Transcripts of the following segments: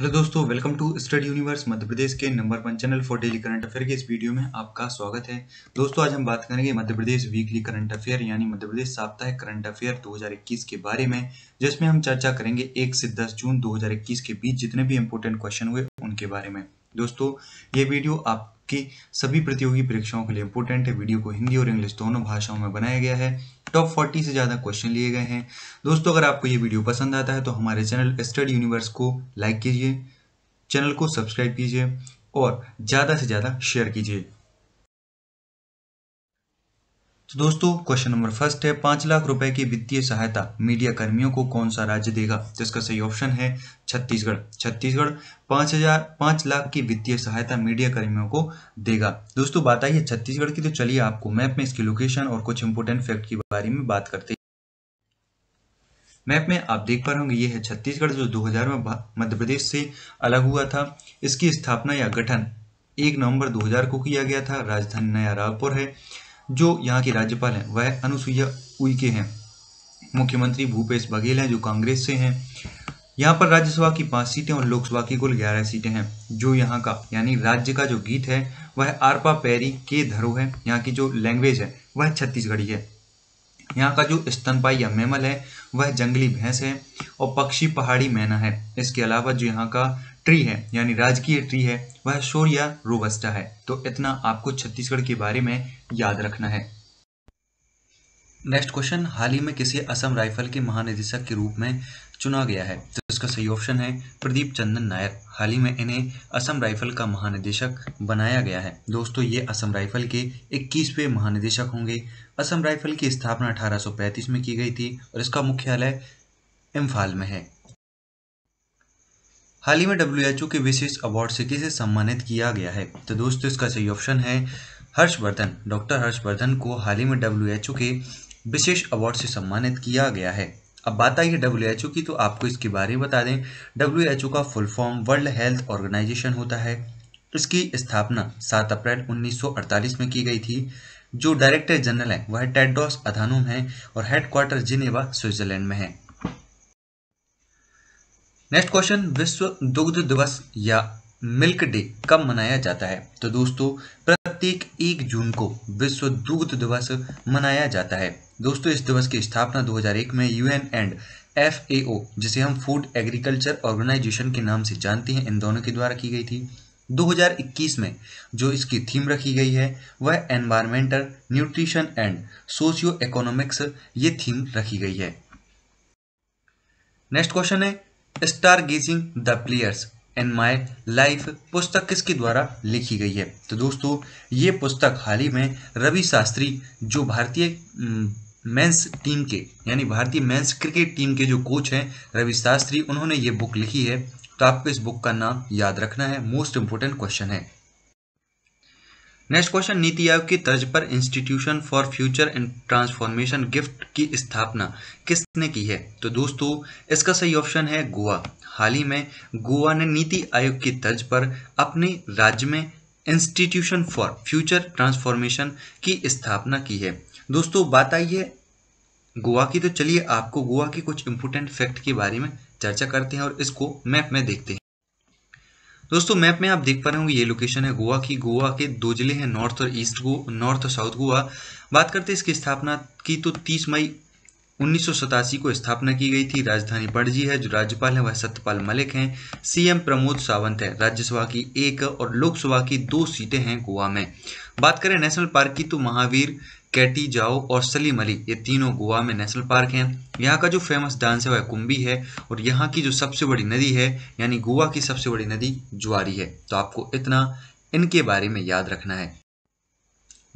hello दोस्तों welcome to Study Universe Madhya Pradesh के number one channel for daily current affair के इस वीडियो में आपका स्वागत है दोस्तों आज हम बात करेंगे Madhya Pradesh weekly current affair यानी मध्य प्रदेश साप्ताहिक करंट अफेयर 2021 के बारे में जिसमें हम चर्चा करेंगे एक से दस जून 2021 के बीच जितने भी इम्पोर्टेंट क्वेश्चन हुए उनके बारे में दोस्तों ये वीडियो आप कि सभी प्रतियोगी परीक्षाओं के लिए इंपॉर्टेंट है वीडियो को हिंदी और इंग्लिश दोनों भाषाओं में बनाया गया है टॉप 40 से ज़्यादा क्वेश्चन लिए गए हैं दोस्तों अगर आपको ये वीडियो पसंद आता है तो हमारे चैनल स्टडी यूनिवर्स को लाइक कीजिए चैनल को सब्सक्राइब कीजिए और ज़्यादा से ज़्यादा शेयर कीजिए तो दोस्तों क्वेश्चन नंबर फर्स्ट है पांच लाख रुपए की वित्तीय सहायता मीडिया कर्मियों को कौन सा राज्य देगा तो इसका सही ऑप्शन है छत्तीसगढ़ छत्तीसगढ़ पांच हजार पांच लाख की वित्तीय सहायता मीडिया कर्मियों को देगा दोस्तों बात आई है छत्तीसगढ़ की तो चलिए आपको मैप में इसकी लोकेशन और कुछ इंपोर्टेंट फैक्ट के बारे में बात करते मैप में आप देख पा रहे होंगे ये है छत्तीसगढ़ जो 2000 में मध्य प्रदेश से अलग हुआ था इसकी स्थापना या गठन 1 नवंबर 2000 को किया गया था राजधानी नया रायपुर है जो यहाँ के राज्यपाल हैं वह अनुसुईया उइके हैं मुख्यमंत्री भूपेश बघेल हैं जो कांग्रेस से हैं यहाँ पर राज्यसभा की पाँच सीटें और लोकसभा की कुल ग्यारह सीटें हैं जो यहाँ का यानी राज्य का जो गीत है वह आरपा पैरी के धरो है यहाँ की जो लैंग्वेज है वह छत्तीसगढ़ी है यहाँ का जो स्तनपाई या मेमल है वह जंगली भैंस है और पक्षी पहाड़ी मैना है इसके अलावा जो यहाँ का ट्री है यानी राजकीय ट्री है वह या रोबस्टा है तो इतना आपको छत्तीसगढ़ के बारे में याद रखना है नेक्स्ट क्वेश्चन हाल ही में किसी असम राइफल के महानिदेशक के रूप में चुना गया है तो इसका सही ऑप्शन है प्रदीप चंदन नायर हाल ही में इन्हें असम राइफल का महानिदेशक बनाया गया है दोस्तों ये असम राइफल के 21वें महानिदेशक होंगे असम राइफल की स्थापना 1835 में की गई थी और इसका मुख्यालय इम्फाल में है हाल ही में डब्ल्यू के विशेष अवार्ड से किसे सम्मानित किया गया है तो दोस्तों इसका सही ऑप्शन है हर्षवर्धन डॉक्टर हर्षवर्धन को हाल ही में डब्ल्यू के विशेष अवार्ड से सम्मानित किया गया है अब बात आई है डब्ल्यू की तो आपको इसके बारे में बता दें डब्ल्यू का full form world health organization होता है इसकी स्थापना 7 अप्रैल 1948 में की गई थी जो डायरेक्टर जनरल है वह टेड्रॉस अधानोम है और हेडक्वार्टर जिनेवा स्विट्जरलैंड में है नेक्स्ट क्वेश्चन विश्व दुग्ध दिवस या मिल्क डे कब मनाया जाता है तो दोस्तों प्रत्येक एक जून को विश्व दुग्ध दिवस मनाया जाता है दोस्तों इस दिवस की स्थापना 2001 में यूएन एंड एफएओ जिसे हम फूड एग्रीकल्चर ऑर्गेनाइजेशन के नाम से जानते हैं इन दोनों के द्वारा की गई थी 2021 में जो इसकी थीम रखी गई है वह environmental nutrition and socio economics ये थीम रखी गई है नेक्स्ट क्वेश्चन है star gazing the players and my life पुस्तक किसके द्वारा लिखी गई है तो दोस्तों ये पुस्तक हाल ही में रवि शास्त्री जो भारतीय मेंस टीम के यानी भारतीय मेंस क्रिकेट टीम के जो कोच हैं रवि शास्त्री उन्होंने ये बुक लिखी है तो आपको इस बुक का नाम याद रखना है मोस्ट इम्पोर्टेंट क्वेश्चन है नेक्स्ट क्वेश्चन नीति आयोग की तर्ज पर institution for future and transformation gift की स्थापना किसने की है तो दोस्तों इसका सही ऑप्शन है गोवा हाल ही में गोवा ने नीति आयोग की तर्ज पर अपने राज्य में इंस्टीट्यूशन फॉर फ्यूचर ट्रांसफॉर्मेशन की स्थापना की है दोस्तों बात आई है गोवा की तो चलिए आपको गोवा के कुछ इंपोर्टेंट फैक्ट के बारे में चर्चा करते हैं और इसको मैप में देखते हैं दोस्तों मैप में आप देख पा रहे होंगे ये लोकेशन है गोवा की गोवा के दो जिले हैं नॉर्थ और ईस्ट गो नॉर्थ और साउथ गोवा बात करते हैं इसकी स्थापना की तो तीस मई उन्नीस को स्थापना की गई थी राजधानी पणजी है जो राज्यपाल है वह सत्यपाल मलिक हैं सीएम प्रमोद सावंत है राज्यसभा की एक और लोकसभा की दो सीटें हैं गोवा में बात करें नेशनल पार्क की तो महावीर कैटी जाओ और सलीम अली ये तीनों गोवा में नेशनल पार्क हैं यहाँ का जो फेमस डांस है वह कुंभी है और यहाँ की जो सबसे बड़ी नदी है यानी गोवा की सबसे बड़ी नदी ज्वारी है तो आपको इतना इनके बारे में याद रखना है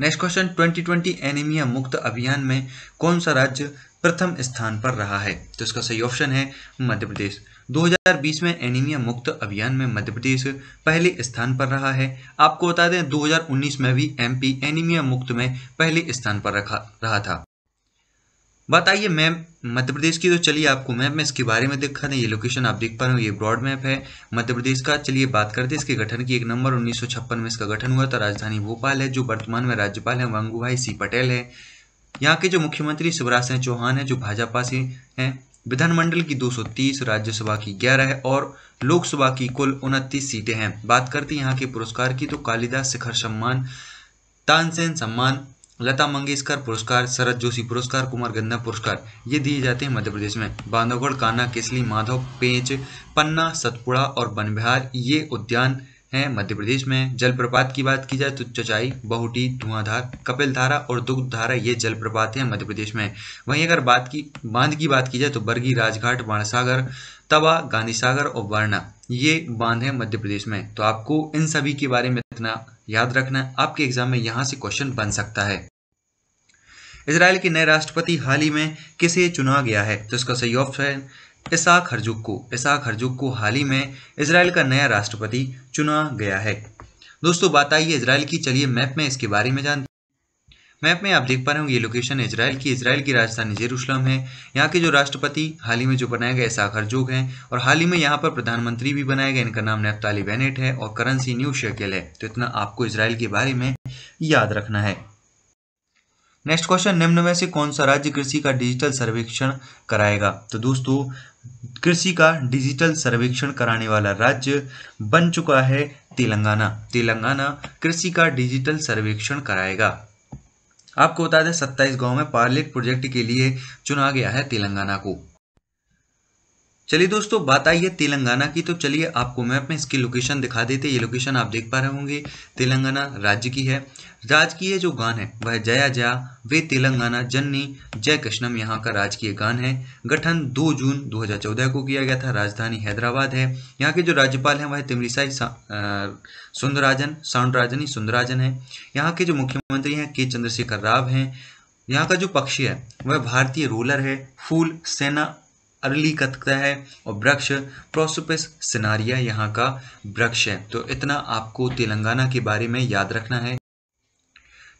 नेक्स्ट क्वेश्चन 2020 एनीमिया मुक्त अभियान में कौन सा राज्य प्रथम स्थान पर रहा है तो इसका सही ऑप्शन है मध्य प्रदेश 2020 में एनीमिया मुक्त अभियान में मध्य प्रदेश पहले स्थान पर रहा है आपको बता दें 2019 में भी एमपी एनीमिया मुक्त में पहले स्थान पर रखा रहा था बताइए मैम मध्य प्रदेश की तो चलिए आपको मैप में इसके बारे में दिखा दें ये लोकेशन आप देख पा रहे हो ये ब्रॉड मैप है मध्य प्रदेश का चलिए बात करते हैं इसके गठन की एक नंबर उन्नीस में इसका गठन हुआ था राजधानी भोपाल है जो वर्तमान में राज्यपाल है वंगूभाई सी पटेल है यहाँ के जो मुख्यमंत्री शिवराज सिंह चौहान है जो भाजपा से हैं विधानमंडल की 230 राज्यसभा की 11 है और लोकसभा की कुल उनतीस सीटें हैं बात करते हैं यहाँ के पुरस्कार की तो कालिदास शिखर सम्मान तानसेन सम्मान लता मंगेशकर पुरस्कार शरद जोशी पुरस्कार कुमार गंधा पुरस्कार ये दिए जाते हैं मध्य प्रदेश में बांधवगढ़ काना केसली माधव पेंच पन्ना सतपुड़ा और बनबिहार ये उद्यान हैं मध्य प्रदेश में जलप्रपात की बात की जाए तो चचाई बहुटी धुआंधार कपिलधारा और दुग्धधारा ये जलप्रपात हैं मध्य प्रदेश में वहीं अगर बात की बांध की बात की जाए तो बरगी राजघाट बाणसागर तवा गांधी सागर और वर्णा ये बांध है मध्य प्रदेश में तो आपको इन सभी के बारे में इतना याद रखना आपके एग्जाम में यहाँ से क्वेश्चन बन सकता है इसराइल के नए राष्ट्रपति हाल ही में किसे चुना गया है तो इसका सही ऑप्शन इसाक हरजुक को इसाक हरजुक को हाल ही में इसराइल का नया राष्ट्रपति चुना गया है दोस्तों बात आइए इसराइल की चलिए मैप में इसके बारे में जानते मैप में आप देख पा रहे हो ये लोकेशन इसराइल की इसराइल की राजधानी जेरूशलम है यहाँ के जो राष्ट्रपति हाल ही में जो बनाए गए साखर जोग हैं और हाल ही में यहाँ पर प्रधानमंत्री भी बनाए गए इनका नाम नेपताली बेनेट है और करेंसी न्यू शेकेल है तो इतना आपको इसराइल के बारे में याद रखना है नेक्स्ट क्वेश्चन निम्न में से कौन सा राज्य कृषि का डिजिटल सर्वेक्षण कराएगा तो दोस्तों कृषि का डिजिटल सर्वेक्षण कराने वाला राज्य बन चुका है तेलंगाना तेलंगाना कृषि का डिजिटल सर्वेक्षण कराएगा आपको बता दें सत्ताईस गांव में पायलट प्रोजेक्ट के लिए चुना गया है तेलंगाना को चलिए दोस्तों बात आई है तेलंगाना की तो चलिए आपको मैप में इसकी लोकेशन दिखा देते ये लोकेशन आप देख पा रहे होंगे तेलंगाना राज्य की है राजकीय जो गान है वह जया जया वे तेलंगाना जननी जय कृष्णम यहाँ का राजकीय गान है गठन 2 जून 2014 को किया गया था राजधानी हैदराबाद है यहाँ के जो राज्यपाल हैं वह तिमरीसाई सुंदराजन ही सुंदराजन है यहाँ के जो मुख्यमंत्री हैं के चंद्रशेखर राव हैं यहाँ का जो पक्षी है वह भारतीय रोलर है फूल सेना अरली कथकता है और वृक्ष प्रोसोपिस सिनारिया यहाँ का वृक्ष है तो इतना आपको तेलंगाना के बारे में याद रखना है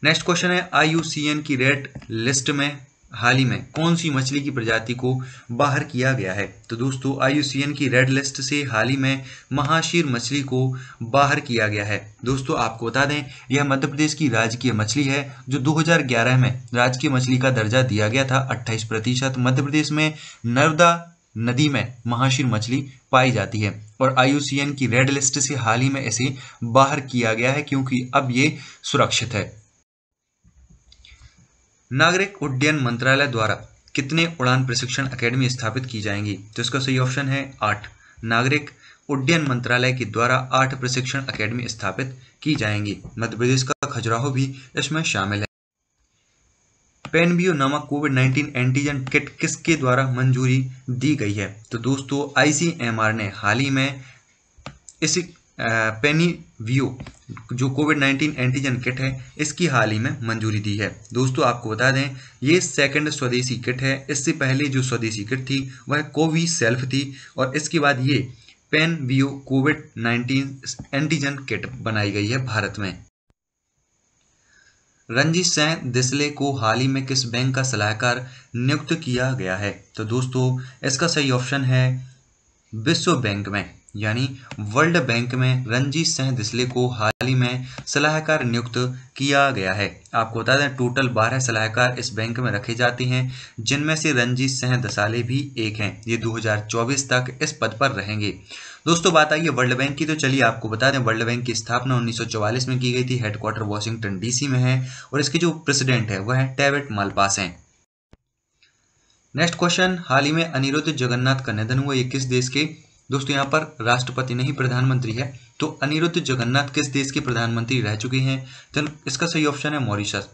नेक्स्ट क्वेश्चन है आई की रेड लिस्ट में हाल ही में कौन सी मछली की प्रजाति को बाहर किया गया है तो दोस्तों आईयूसीएन की रेड लिस्ट से हाल ही में महाशीर मछली को बाहर किया गया है दोस्तों आपको बता दें यह मध्य प्रदेश की राजकीय मछली है जो 2011 में राजकीय मछली का दर्जा दिया गया था 28 प्रतिशत मध्य प्रदेश में नर्मदा नदी में महाशीर मछली पाई जाती है और आईयूसीएन की रेड लिस्ट से हाल ही में इसे बाहर किया गया है क्योंकि अब ये सुरक्षित है नागरिक उड्डयन मंत्रालय द्वारा कितने उड़ान प्रशिक्षण अकेडमी स्थापित की जाएंगी तो इसका सही ऑप्शन है आठ नागरिक उड्डयन मंत्रालय के द्वारा आठ प्रशिक्षण अकेडमी स्थापित की जाएंगी मध्य प्रदेश का खजुराहो भी इसमें शामिल है पेनबीओ नामक कोविड 19 एंटीजन किट किसके द्वारा मंजूरी दी गई है तो दोस्तों आईसीएमआर ने हाल ही में इसी पेनी वीओ जो कोविड 19 एंटीजन किट है इसकी हाल ही में मंजूरी दी है दोस्तों आपको बता दें ये सेकंड स्वदेशी किट है इससे पहले जो स्वदेशी किट थी वह कोवी सेल्फ थी और इसके बाद ये Panbio Covid 19 antigen kit बनाई गई है भारत में रंजीत सैन दिसले को हाल ही में किस बैंक का सलाहकार नियुक्त किया गया है तो दोस्तों इसका सही ऑप्शन है विश्व बैंक में यानी वर्ल्ड बैंक में रंजीत सिंह दिसले को हाल ही में सलाहकार नियुक्त किया गया है आपको बता दें टोटल 12 सलाहकार इस बैंक में रखे जाते हैं जिनमें से रंजीत सिंह दसाले भी एक हैं ये 2024 तक इस पद पर रहेंगे दोस्तों बात है वर्ल्ड बैंक की तो चलिए आपको बता दें वर्ल्ड बैंक की स्थापना 1944 में की गई थी हेडक्वार्टर वॉशिंगटन डीसी में है और इसके जो प्रेसिडेंट है वह है टेबेट मालपास हैं नेक्स्ट क्वेश्चन हाल ही में अनिरुद्ध जगन्नाथ का निधन हुआ ये किस देश के दोस्तों यहाँ पर राष्ट्रपति नहीं प्रधानमंत्री है तो अनिरुद्ध जगन्नाथ किस देश के प्रधानमंत्री रह चुके हैं तो इसका सही ऑप्शन है मॉरिशस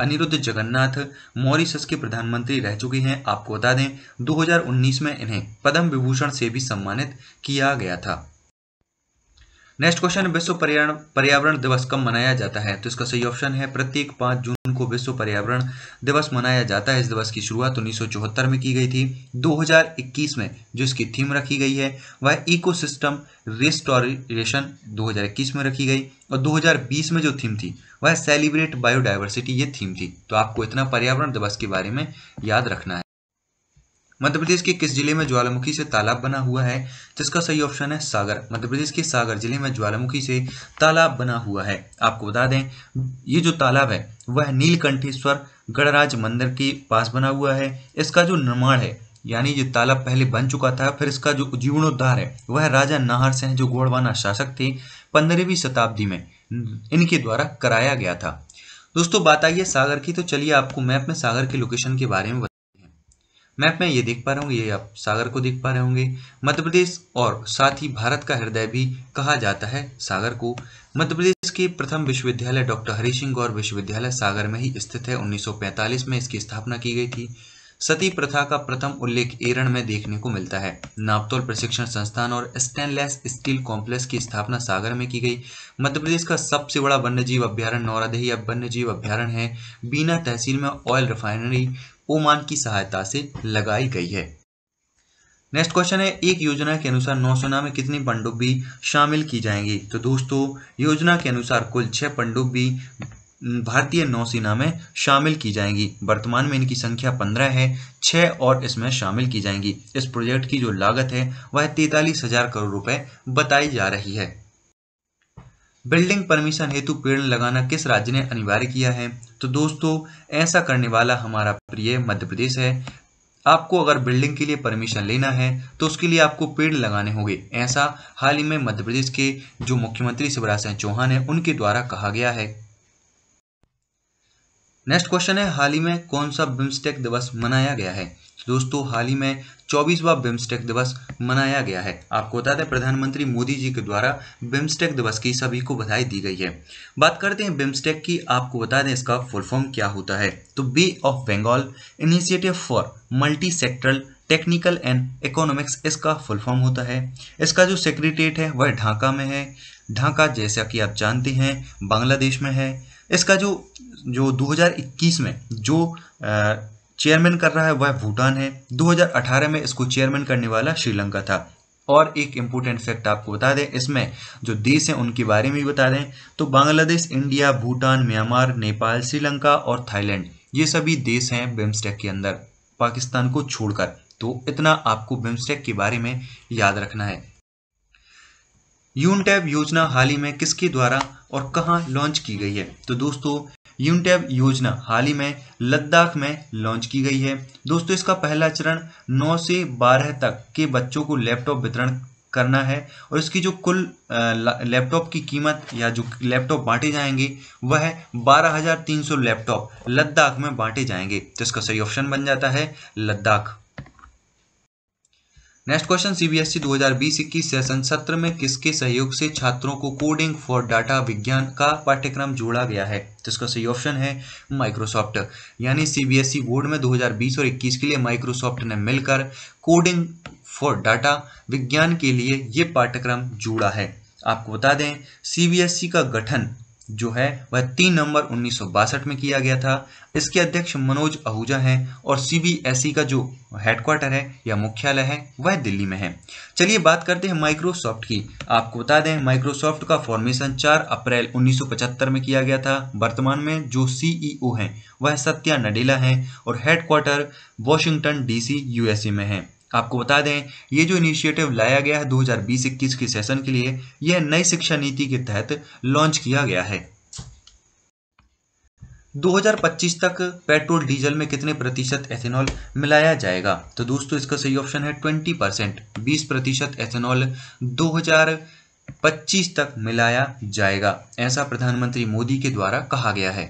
अनिरुद्ध जगन्नाथ मॉरिशस के प्रधानमंत्री रह चुके हैं आपको बता दें 2019 में इन्हें पद्म विभूषण से भी सम्मानित किया गया था नेक्स्ट क्वेश्चन विश्व पर्यावरण पर्यावरण दिवस कब मनाया जाता है तो इसका सही ऑप्शन है प्रत्येक पांच जून को विश्व पर्यावरण दिवस मनाया जाता है इस दिवस की शुरुआत उन्नीस में की गई थी 2021 में जो इसकी थीम रखी गई है वह इकोसिस्टम रिस्टोरेशन 2021 में रखी गई और 2020 में जो थीम थी वह सेलिब्रेट बायोडाइवर्सिटी ये थीम थी तो आपको इतना पर्यावरण दिवस के बारे में याद रखना है मध्य प्रदेश के किस जिले में ज्वालामुखी से तालाब बना हुआ है जिसका सही ऑप्शन है सागर मध्य प्रदेश के सागर जिले में ज्वालामुखी से तालाब बना हुआ है आपको बता दें ये जो तालाब है वह नीलकंठेश्वर गणराज मंदिर के पास बना हुआ है इसका जो निर्माण है यानी ये तालाब पहले बन चुका था फिर इसका जो जीर्णोद्धार है वह राजा नाहर सिंह जो गोड़वाना शासक थे पंद्रहवीं शताब्दी में इनके द्वारा कराया गया था दोस्तों बात आई है सागर की तो चलिए आपको मैप में सागर के लोकेशन के बारे में मैप में ये देख पा रहे होंगे ये आप सागर को देख पा रहे होंगे मध्य प्रदेश और साथ ही भारत का हृदय भी कहा जाता है सागर को मध्य प्रदेश के प्रथम विश्वविद्यालय डॉक्टर हरी सिंह गौर विश्वविद्यालय सागर में ही स्थित है 1945 में इसकी स्थापना की गई थी सती प्रथा का प्रथम उल्लेख एरण में देखने को मिलता है नापतोल प्रशिक्षण संस्थान और स्टेनलेस स्टील कॉम्प्लेक्स की स्थापना सागर में की गई मध्य प्रदेश का सबसे बड़ा वन्यजीव अभ्यारण नौरादेही वन्यजीव अभ्यारण है बीना तहसील में ऑयल रिफाइनरी ओमान की सहायता से लगाई गई है नेक्स्ट क्वेश्चन है एक योजना के अनुसार नौसेना में कितनी पंडुब्बी शामिल की जाएंगी तो दोस्तों योजना के अनुसार कुल छह पंडुब्बी भारतीय नौसेना में शामिल की जाएंगी वर्तमान में इनकी संख्या पंद्रह है छह और इसमें शामिल की जाएंगी इस प्रोजेक्ट की जो लागत है वह तैतालीस हजार करोड़ रुपए बताई जा रही है बिल्डिंग परमिशन हेतु पेड़ लगाना किस राज्य ने अनिवार्य किया है तो दोस्तों ऐसा करने वाला हमारा प्रिय मध्य प्रदेश है आपको अगर बिल्डिंग के लिए परमिशन लेना है तो उसके लिए आपको पेड़ लगाने होंगे ऐसा हाल ही में मध्य प्रदेश के जो मुख्यमंत्री शिवराज सिंह चौहान है उनके द्वारा कहा गया है नेक्स्ट क्वेश्चन है हाल ही में कौन सा बिम्स्टेक दिवस मनाया गया है दोस्तों हाल ही में चौबीसवा बिम्स्टेक दिवस मनाया गया है आपको बता दें प्रधानमंत्री मोदी जी के द्वारा बिम्स्टेक दिवस की सभी को बधाई दी गई है बात करते हैं बिम्स्टेक की आपको बता दें इसका फुल फॉर्म क्या होता है तो bay of Bengal initiative for multi sectoral technical and economics इसका फुल फॉर्म होता है इसका जो सेक्रेटेट है वह ढाका में है ढाका जैसा कि आप जानते हैं बांग्लादेश में है इसका जो जो 2021 में जो चेयरमैन कर रहा है वह भूटान है 2018 में इसको चेयरमैन करने वाला श्रीलंका था और एक इम्पोर्टेंट फैक्ट आपको बता दें इसमें जो देश हैं उनके बारे में भी बता दें तो बांग्लादेश इंडिया भूटान म्यांमार नेपाल श्रीलंका और थाईलैंड ये सभी देश हैं बिम्स्टेक के अंदर पाकिस्तान को छोड़कर तो इतना आपको बिम्स्टेक के बारे में याद रखना है यूनटैब योजना हाल ही में किसके द्वारा और कहाँ लॉन्च की गई है तो दोस्तों यूनटैब योजना हाल ही में लद्दाख में लॉन्च की गई है दोस्तों इसका पहला चरण 9 से 12 तक के बच्चों को लैपटॉप वितरण करना है और इसकी जो कुल लैपटॉप की कीमत या जो लैपटॉप बांटे जाएंगे वह बारह हज़ार तीन सौ लैपटॉप लद्दाख में बांटे जाएंगे तो इसका सही ऑप्शन बन जाता है लद्दाख नेक्स्ट क्वेश्चन सीबीएसई 2020 इक्कीस सेशन सत्र में किसके सहयोग से छात्रों को कोडिंग फॉर डाटा विज्ञान का पाठ्यक्रम जोड़ा गया है तो इसका सही ऑप्शन है माइक्रोसॉफ्ट यानी सीबीएसई e बोर्ड में 2020 और 21 के लिए माइक्रोसॉफ्ट ने मिलकर कोडिंग फॉर डाटा विज्ञान के लिए ये पाठ्यक्रम जोड़ा है आपको बता दें ई e का गठन जो है वह तीन नवंबर उन्नीस में किया गया था इसके अध्यक्ष मनोज आहूजा हैं और सीबीएसई e का जो हेडक्वार्टर है या मुख्यालय है वह दिल्ली में है चलिए बात करते हैं माइक्रोसॉफ्ट की आपको बता दें माइक्रोसॉफ्ट का फॉर्मेशन 4 अप्रैल 1975 में किया गया था वर्तमान में जो सीईओ e हैं वह सत्या नडेला हैं और हेडक्वार्टर वॉशिंगटन डीसी यूएसए में है आपको बता दें ये जो इनिशिएटिव लाया गया है 2020-21 के सेशन के लिए यह नई शिक्षा नीति के तहत लॉन्च किया गया है 2025 तक पेट्रोल डीजल में कितने प्रतिशत एथेनॉल मिलाया जाएगा तो दोस्तों इसका सही ऑप्शन है 20 परसेंट बीस प्रतिशत एथेनॉल 2025 तक मिलाया जाएगा ऐसा प्रधानमंत्री मोदी के द्वारा कहा गया है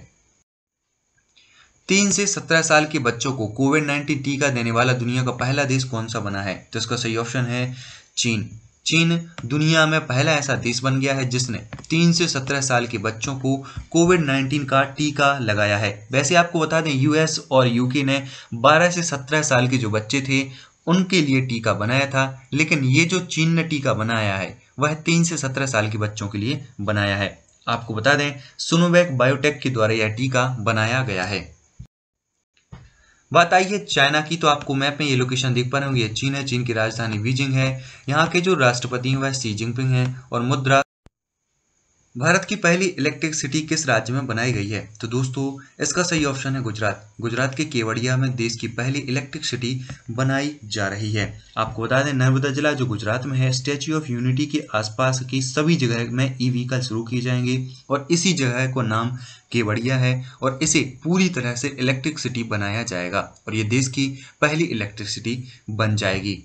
तीन से सत्रह साल के बच्चों को कोविड नाइन्टीन टीका देने वाला दुनिया का पहला देश कौन सा बना है तो इसका सही ऑप्शन है चीन चीन दुनिया में पहला ऐसा देश बन गया है जिसने तीन से सत्रह साल के बच्चों को कोविड नाइन्टीन का टीका लगाया है वैसे आपको बता दें यूएस और यूके ने बारह से सत्रह साल के जो बच्चे थे उनके लिए टीका बनाया था लेकिन ये जो चीन ने टीका बनाया है वह तीन से सत्रह साल के बच्चों के लिए बनाया है आपको बता दें सुनोवैक बायोटेक के द्वारा यह टीका बनाया गया है बात आई है चाइना की तो आपको मैप में ये लोकेशन देख पा रहे होंगे चीन है चीन की राजधानी बीजिंग है यहाँ के जो राष्ट्रपति हैं वह सी जिनपिंग हैं और मुद्रा भारत की पहली इलेक्ट्रिक सिटी किस राज्य में बनाई गई है तो दोस्तों इसका सही ऑप्शन है गुजरात गुजरात के केवड़िया में देश की पहली इलेक्ट्रिक सिटी बनाई जा रही है आपको बता दें नर्मदा जिला जो गुजरात में है स्टेच्यू ऑफ यूनिटी के आसपास की सभी जगह में ई e व्हीकल शुरू किए जाएंगे और इसी जगह को नाम केवड़िया है और इसे पूरी तरह से इलेक्ट्रिक सिटी बनाया जाएगा और ये देश की पहली इलेक्ट्रिक सिटी बन जाएगी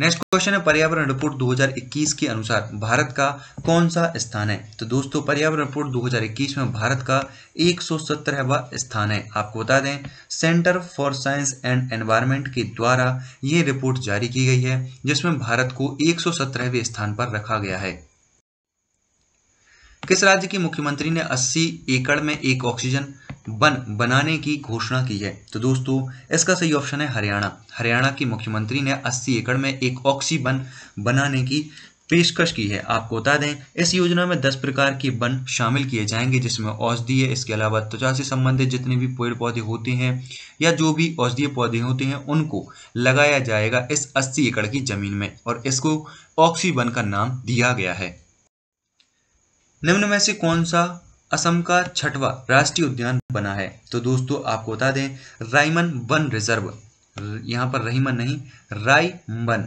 नेक्स्ट क्वेश्चन है पर्यावरण रिपोर्ट 2021 के अनुसार भारत का कौन सा स्थान है तो दोस्तों पर्यावरण रिपोर्ट 2021 में भारत का सौ स्थान है आपको बता दें centre for science and environment के द्वारा ये रिपोर्ट जारी की गई है जिसमें भारत को एक सौ स्थान पर रखा गया है किस राज्य के मुख्यमंत्री ने अस्सी एकड़ में एक ऑक्सीजन बन बनाने की घोषणा की है तो दोस्तों इसका सही ऑप्शन है हरियाणा हरियाणा के मुख्यमंत्री ने 80 एकड़ में एक ऑक्सी वन बनाने की पेशकश की है आपको बता दें इस योजना में 10 प्रकार के वन शामिल किए जाएंगे जिसमें औषधीय इसके अलावा त्वचा से संबंधित जितने भी पेड़ पौधे होते हैं या जो भी औषधीय पौधे होते हैं उनको लगाया जाएगा इस अस्सी एकड़ की जमीन में और इसको ऑक्सी वन का नाम दिया गया है निम्न में से कौन सा असम का छठवा राष्ट्रीय उद्यान बना है तो दोस्तों आपको बता दें रायमन वन रिजर्व यहां पर रहीमन नहीं रायमन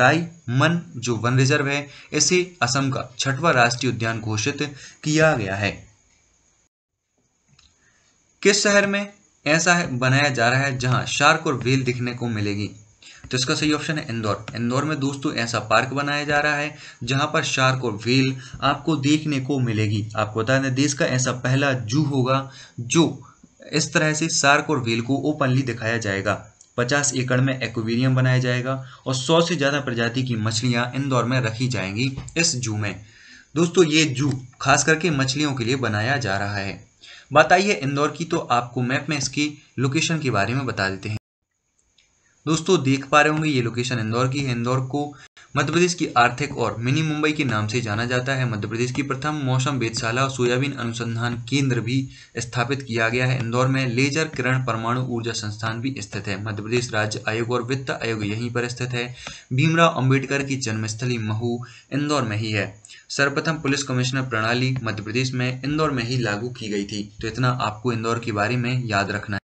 रायमन जो वन रिजर्व है इसे असम का छठवा राष्ट्रीय उद्यान घोषित किया गया है किस शहर में ऐसा बनाया जा रहा है जहां शार्क और वेल दिखने को मिलेगी तो इसका सही ऑप्शन है इंदौर इंदौर में दोस्तों ऐसा पार्क बनाया जा रहा है जहां पर शार्क और व्हील आपको देखने को मिलेगी आपको बता दें देश का ऐसा पहला जू होगा जो इस तरह से शार्क और व्हील को ओपनली दिखाया जाएगा 50 एकड़ में एक्वेरियम बनाया जाएगा और 100 से ज़्यादा प्रजाति की मछलियां इंदौर में रखी जाएंगी इस जू में दोस्तों ये जू खास करके मछलियों के लिए बनाया जा रहा है बताइए इंदौर की तो आपको मैप में इसकी लोकेशन के बारे में बता देते हैं दोस्तों देख पा रहे होंगे ये लोकेशन इंदौर की है इंदौर को मध्य प्रदेश की आर्थिक और मिनी मुंबई के नाम से जाना जाता है मध्य प्रदेश की प्रथम मौसम वेदशाला और सोयाबीन अनुसंधान केंद्र भी स्थापित किया गया है इंदौर में लेजर किरण परमाणु ऊर्जा संस्थान भी स्थित है मध्य प्रदेश राज्य आयोग और वित्त आयोग यहीं पर स्थित है भीमराव अम्बेडकर की जन्मस्थली महू इंदौर में ही है सर्वप्रथम पुलिस कमिश्नर प्रणाली मध्य प्रदेश में इंदौर में ही लागू की गई थी तो इतना आपको इंदौर के बारे में याद रखना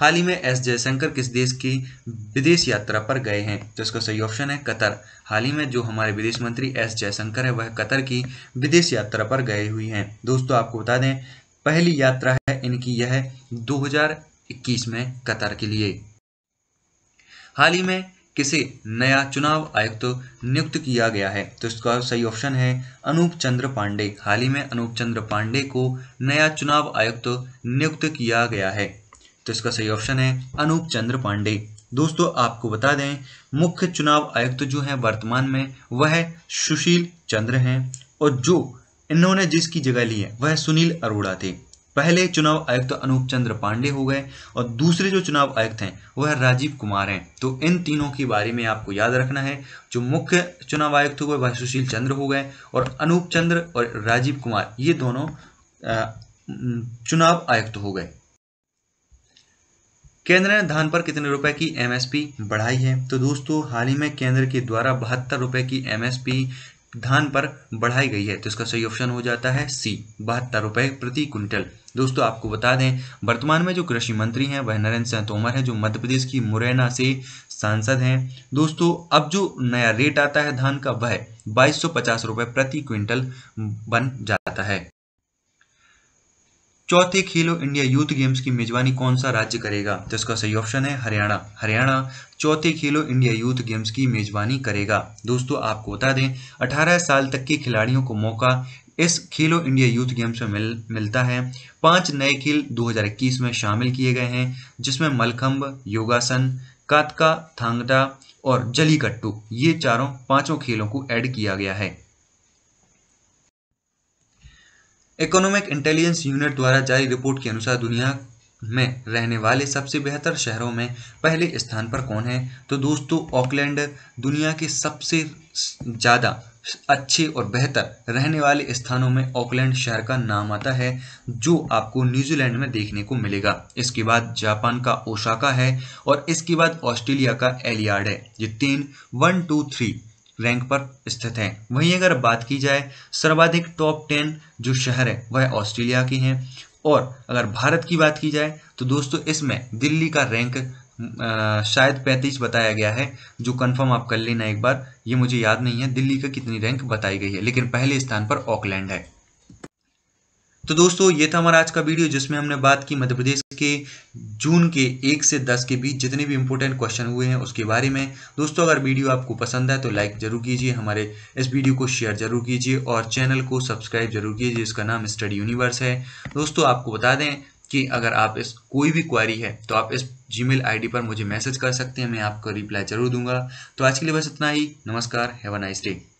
हाल ही में एस जयशंकर किस देश की विदेश यात्रा पर गए हैं तो इसका सही ऑप्शन है कतर हाल ही में जो हमारे विदेश मंत्री एस जयशंकर है वह कतर की विदेश यात्रा पर गए हुई हैं दोस्तों आपको बता दें पहली यात्रा है इनकी यह दो में कतर के लिए हाल ही में किसे नया चुनाव आयुक्त तो नियुक्त किया गया है तो इसका सही ऑप्शन है अनूप चंद्र पांडे हाल ही में अनूप चंद्र पांडे को नया चुनाव आयुक्त तो नियुक्त किया गया है तो इसका सही ऑप्शन है अनूप चंद्र पांडे दोस्तों आपको बता दें मुख्य चुनाव आयुक्त जो है वर्तमान में वह सुशील चंद्र हैं और जो इन्होंने जिसकी जगह ली है वह सुनील अरोड़ा थे पहले चुनाव आयुक्त तो अनूप चंद्र पांडे हो गए और दूसरे जो चुनाव आयुक्त हैं वह राजीव कुमार हैं तो इन तीनों के बारे में आपको याद रखना है जो मुख्य चुनाव आयुक्त हुए वह सुशील चंद्र हो गए और अनूप चंद्र और राजीव कुमार ये दोनों चुनाव आयुक्त हो गए केंद्र ने धान पर कितने रुपए की एमएसपी बढ़ाई है तो दोस्तों हाल ही में केंद्र के द्वारा बहत्तर रुपए की एमएसपी धान पर बढ़ाई गई है तो इसका सही ऑप्शन हो जाता है सी बहत्तर रुपए प्रति क्विंटल दोस्तों आपको बता दें वर्तमान में जो कृषि मंत्री हैं वह नरेंद्र सिंह तोमर हैं जो मध्य प्रदेश की मुरैना से सांसद हैं दोस्तों अब जो नया रेट आता है धान का वह बाईस सौ पचास रुपये प्रति क्विंटल बन जाता है चौथे खेलो इंडिया यूथ गेम्स की मेजबानी कौन सा राज्य करेगा तो इसका सही ऑप्शन है हरियाणा हरियाणा चौथे खेलो इंडिया यूथ गेम्स की मेजबानी करेगा दोस्तों आपको बता दें 18 साल तक के खिलाड़ियों को मौका इस खेलो इंडिया यूथ गेम्स में मिल मिलता है पांच नए खेल 2021 में शामिल किए गए हैं जिसमें मलखम्ब योगासन कातका थांगटा और जलीकट्टू ये चारों पांचों खेलों को ऐड किया गया है इकोनॉमिक इंटेलिजेंस यूनिट द्वारा जारी रिपोर्ट के अनुसार दुनिया में रहने वाले सबसे बेहतर शहरों में पहले स्थान पर कौन है तो दोस्तों ऑकलैंड दुनिया के सबसे ज़्यादा अच्छे और बेहतर रहने वाले स्थानों में ऑकलैंड शहर का नाम आता है जो आपको न्यूजीलैंड में देखने को मिलेगा इसके बाद जापान का ओशाका है और इसके बाद ऑस्ट्रेलिया का एलियार्ड है ये तीन वन टू थ्री रैंक पर स्थित हैं वहीं अगर बात की जाए सर्वाधिक टॉप टेन जो शहर है वह ऑस्ट्रेलिया की हैं और अगर भारत की बात की जाए तो दोस्तों इसमें दिल्ली का रैंक शायद पैंतीस बताया गया है जो कंफर्म आप कर लेना एक बार ये मुझे याद नहीं है दिल्ली का कितनी रैंक बताई गई है लेकिन पहले स्थान पर ऑकलैंड है तो दोस्तों ये था हमारा आज का वीडियो जिसमें हमने बात की मध्य प्रदेश के जून के एक से दस के बीच जितने भी इंपॉर्टेंट क्वेश्चन हुए हैं उसके बारे में दोस्तों अगर वीडियो आपको पसंद है तो लाइक जरूर कीजिए हमारे इस वीडियो को शेयर जरूर कीजिए और चैनल को सब्सक्राइब जरूर कीजिए इसका नाम स्टडी यूनिवर्स है दोस्तों आपको बता दें कि अगर आप इस कोई भी क्वारी है तो आप इस जी मेल पर मुझे मैसेज कर सकते हैं मैं आपको रिप्लाई जरूर दूंगा तो आज के लिए बस इतना ही नमस्कार हैव अ नाइस डे